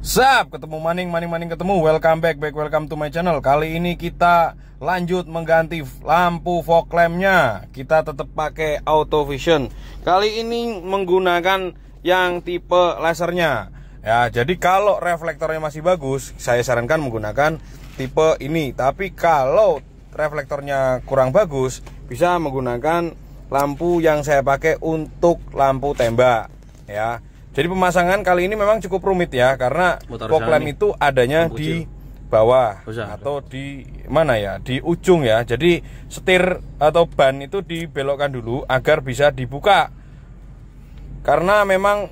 Sab, ketemu Maning, Maning, Maning ketemu Welcome back, back, welcome to my channel Kali ini kita lanjut mengganti lampu fog lampnya Kita tetap pakai auto vision Kali ini menggunakan yang tipe lasernya Ya, jadi kalau reflektornya masih bagus Saya sarankan menggunakan tipe ini Tapi kalau reflektornya kurang bagus Bisa menggunakan lampu yang saya pakai untuk lampu tembak Ya, jadi pemasangan kali ini memang cukup rumit ya karena poklem itu adanya di bawah atau di mana ya di ujung ya. Jadi setir atau ban itu dibelokkan dulu agar bisa dibuka. Karena memang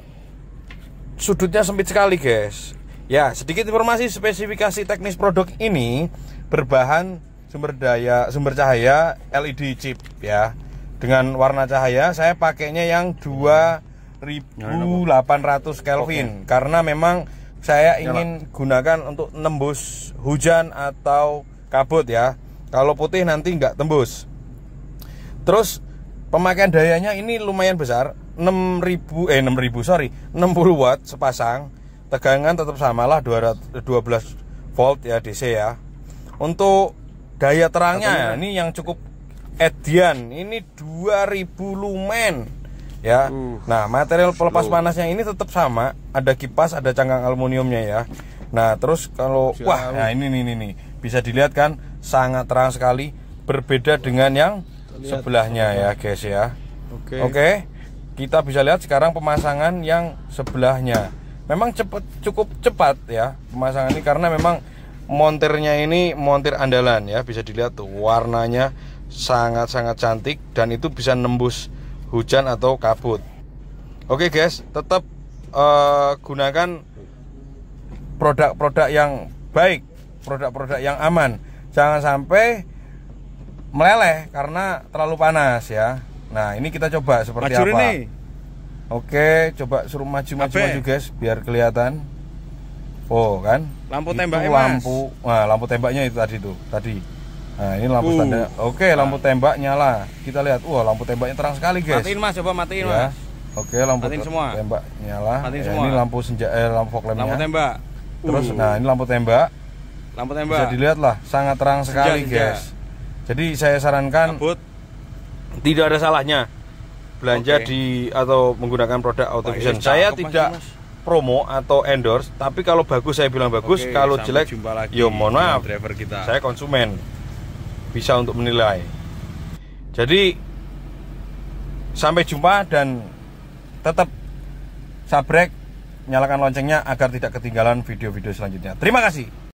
sudutnya sempit sekali, guys. Ya, sedikit informasi spesifikasi teknis produk ini berbahan sumber daya sumber cahaya LED chip ya. Dengan warna cahaya saya pakainya yang dua 1800 Kelvin okay. karena memang saya iya, ingin Yalah. gunakan untuk nembus hujan atau kabut ya. Kalau putih nanti nggak tembus. Terus pemakaian dayanya ini lumayan besar, 6000 eh 6000 sorry, 60 watt sepasang. Tegangan tetap samalah 212 volt ya DC ya. Untuk daya terangnya ya, ini yang cukup edian ini 2000 lumen ya. Uh. Nah, material pelepas slow. panasnya ini tetap sama, ada kipas, ada cangkang aluminiumnya ya. Nah, terus kalau wah, nah ini nih nih bisa dilihat kan sangat terang sekali berbeda dengan yang lihat sebelahnya ya, guys ya. Oke. Okay. Okay. Kita bisa lihat sekarang pemasangan yang sebelahnya. Memang cepet cukup cepat ya pemasangan ini karena memang montirnya ini montir andalan ya, bisa dilihat tuh warnanya sangat-sangat cantik dan itu bisa nembus hujan atau kabut. Oke guys, tetap uh, gunakan produk-produk yang baik, produk-produk yang aman. Jangan sampai meleleh karena terlalu panas ya. Nah, ini kita coba seperti Majur apa. Ini. Oke, coba suruh maju-maju maju guys biar kelihatan. Oh, kan? Lampu tembak Lampu. Mas. Nah, lampu tembaknya itu tadi tuh, tadi. Nah, ini lampu uh. standar. Oke, lampu tembak nyala. Kita lihat. Wah, lampu tembaknya terang sekali, guys. Matiin, Mas. Coba matiin, ya. Mas. Oke, lampu semua. tembak nyala. Matiin ya, semua. Ini lampu senja eh lampu fog Lampu tembak. Terus uh. nah, ini lampu tembak. Lampu tembak. Bisa dilihat lah, sangat terang senja, sekali, senja. guys. Jadi saya sarankan Kabut. tidak ada salahnya belanja okay. di atau menggunakan produk Auto Vision. Saya tidak mas, promo atau endorse, tapi kalau bagus saya bilang bagus, okay, kalau jelek, yo mohon maaf, driver kita. saya konsumen bisa untuk menilai. Jadi sampai jumpa dan tetap sabrek nyalakan loncengnya agar tidak ketinggalan video-video selanjutnya. Terima kasih.